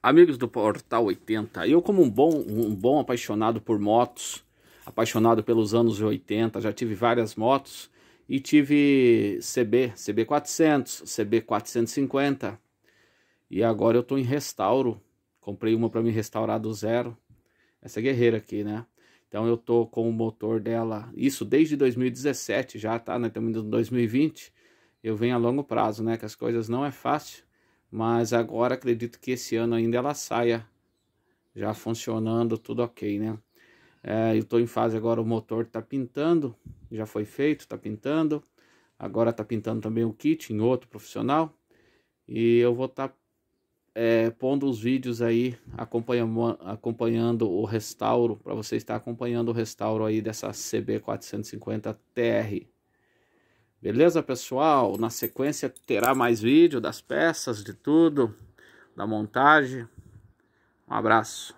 Amigos do Portal 80, eu como um bom, um bom apaixonado por motos, apaixonado pelos anos 80, já tive várias motos e tive CB, CB 400, CB 450 e agora eu estou em restauro, comprei uma para me restaurar do zero, essa é guerreira aqui, né? Então eu estou com o motor dela, isso desde 2017 já, tá? né? estamos em 2020, eu venho a longo prazo, né? Que as coisas não é fácil, mas agora acredito que esse ano ainda ela saia já funcionando, tudo ok, né? É, eu estou em fase agora, o motor está pintando, já foi feito, está pintando. Agora está pintando também o kit em outro profissional. E eu vou estar tá, é, pondo os vídeos aí, acompanhando, acompanhando o restauro, para você estar acompanhando o restauro aí dessa CB450 TR. Beleza, pessoal? Na sequência terá mais vídeo das peças, de tudo, da montagem. Um abraço.